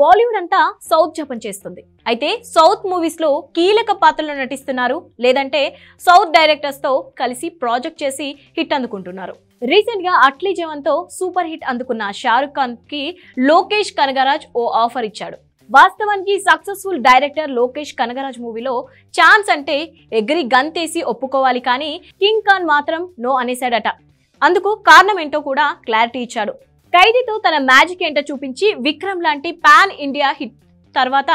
బాలీవుడ్ అంతా సౌత్ జపం చేస్తుంది అయితే సౌత్ మూవీస్ లో కీలక పాత్రలు నటిస్తున్నారు లేదంటే సౌత్ డైరెక్టర్స్ తో కలిసి ప్రాజెక్ట్ చేసి హిట్ అందుకుంటున్నారు రీసెంట్ గా అట్లీ జవన్ తో సూపర్ హిట్ అందుకున్న షారుఖ్ ఖాన్ కి లోకేష్ కనగరాజ్ ఓ ఆఫర్ ఇచ్చాడు వాస్తవానికి సక్సెస్ఫుల్ డైరెక్టర్ లోకేష్ కనగరాజ్ మూవీలో ఛాన్స్ అంటే ఎగిరి గంతేసి ఒప్పుకోవాలి కానీ కింగ్ ఖాన్ మాత్రం నో అనేశాడట అందుకు కారణం ఏంటో కూడా క్లారిటీ ఇచ్చాడు ఖైదీతో తన మ్యాజిక్ ఏంటో చూపించి విక్రమ్ లాంటి పాన్ ఇండియా హిట్ తర్వాత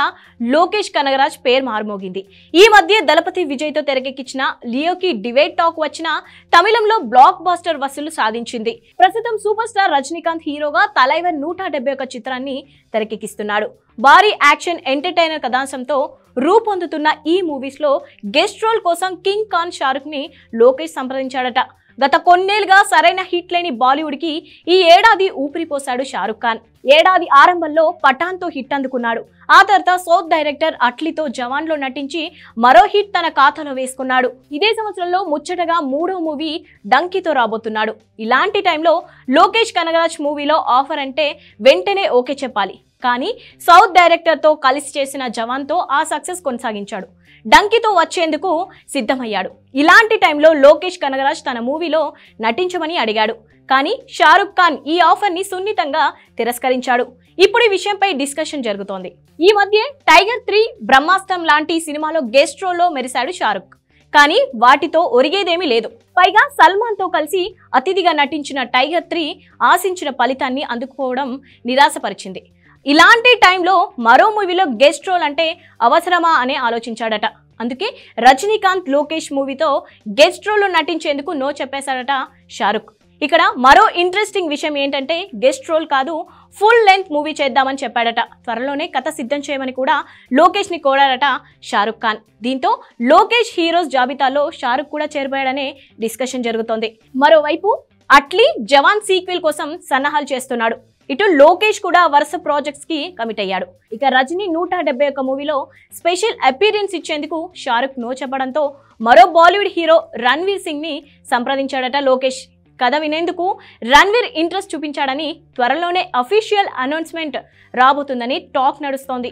లోకేష్ కనగరాజ్ పేరు మారుమోగింది ఈ మధ్య దళపతి విజయ్తో తెరకెక్కించిన లియోకి డివైడ్ టాక్ వచ్చిన తమిళంలో బ్లాక్ బాస్టర్ వసూలు సాధించింది ప్రస్తుతం సూపర్ స్టార్ రజనీకాంత్ హీరోగా తలైవర్ నూట డెబ్బై చిత్రాన్ని తెరకెక్కిస్తున్నాడు భారీ యాక్షన్ ఎంటర్టైనర్ కథాంశంతో రూపొందుతున్న ఈ మూవీస్లో గెస్ట్ రోల్ కోసం కింగ్ ఖాన్ షారుఖ్ని లోకేష్ సంప్రదించాడట గత కొన్నేళ్లుగా సరైన హిట్ లేని బాలీవుడ్కి ఈ ఏడాది ఊపిరిపోశాడు షారుఖ్ ఖాన్ ఏడాది ఆరంభంలో పఠాన్తో హిట్ అందుకున్నాడు ఆ తర్వాత సౌత్ డైరెక్టర్ అట్లీతో జవాన్లో నటించి మరో హిట్ తన ఖాతాలో వేసుకున్నాడు ఇదే సంవత్సరంలో ముచ్చటగా మూడో మూవీ డంకీతో రాబోతున్నాడు ఇలాంటి టైంలో లోకేష్ కనగరాజ్ మూవీలో ఆఫర్ అంటే వెంటనే ఓకే చెప్పాలి కానీ సౌత్ డైరెక్టర్తో కలిసి చేసిన జవాన్తో ఆ సక్సెస్ కొనసాగించాడు డంకితో వచ్చేందుకు సిద్ధమయ్యాడు ఇలాంటి టైంలో లోకేష్ కనగరాజ్ తన మూవీలో నటించమని అడిగాడు కానీ షారుఖ్ ఖాన్ ఈ ఆఫర్ని సున్నితంగా తిరస్కరించాడు ఇప్పుడు ఈ విషయంపై డిస్కషన్ జరుగుతోంది ఈ మధ్య టైగర్ త్రీ బ్రహ్మాస్త్రం లాంటి సినిమాలో గెస్ట్ రోల్లో మెరిశాడు షారుఖ్ కానీ వాటితో ఒరిగేదేమీ లేదు పైగా సల్మాన్తో కలిసి అతిథిగా నటించిన టైగర్ త్రీ ఆశించిన ఫలితాన్ని అందుకోవడం నిరాశపరిచింది ఇలాంటి టైంలో మరో మూవీలో గెస్ట్ రోల్ అంటే అవసరమా అనే ఆలోచించాడట అందుకే రజనీకాంత్ లోకేష్ మూవీతో గెస్ట్ రోల్లో నటించేందుకు నో చెప్పేశాడట షారుఖ్ ఇక్కడ మరో ఇంట్రెస్టింగ్ విషయం ఏంటంటే గెస్ట్ రోల్ కాదు ఫుల్ లెంత్ మూవీ చేద్దామని చెప్పాడట త్వరలోనే కథ సిద్ధం చేయమని కూడా లోకేష్ని కోడాడట షారుఖ్ ఖాన్ దీంతో లోకేష్ హీరోస్ జాబితాలో షారుఖ్ కూడా చేరిపోయాడనే డిస్కషన్ జరుగుతోంది మరోవైపు అట్లీ జవాన్ సీక్వెల్ కోసం సన్నాహాలు చేస్తున్నాడు ఇటు లోకేష్ కూడా వరుస ప్రాజెక్ట్స్ కి కమిట్ అయ్యాడు ఇక రజనీ నూట డెబ్బై ఒక్క మూవీలో స్పెషల్ అపీరెన్స్ ఇచ్చేందుకు షారుఖ్ నో చెప్పడంతో మరో బాలీవుడ్ హీరో రణ్వీర్ సింగ్ ని సంప్రదించాడట లోకేష్ కథ వినేందుకు రణ్వీర్ ఇంట్రెస్ట్ చూపించాడని త్వరలోనే అఫీషియల్ అనౌన్స్మెంట్ రాబోతుందని టాక్ నడుస్తోంది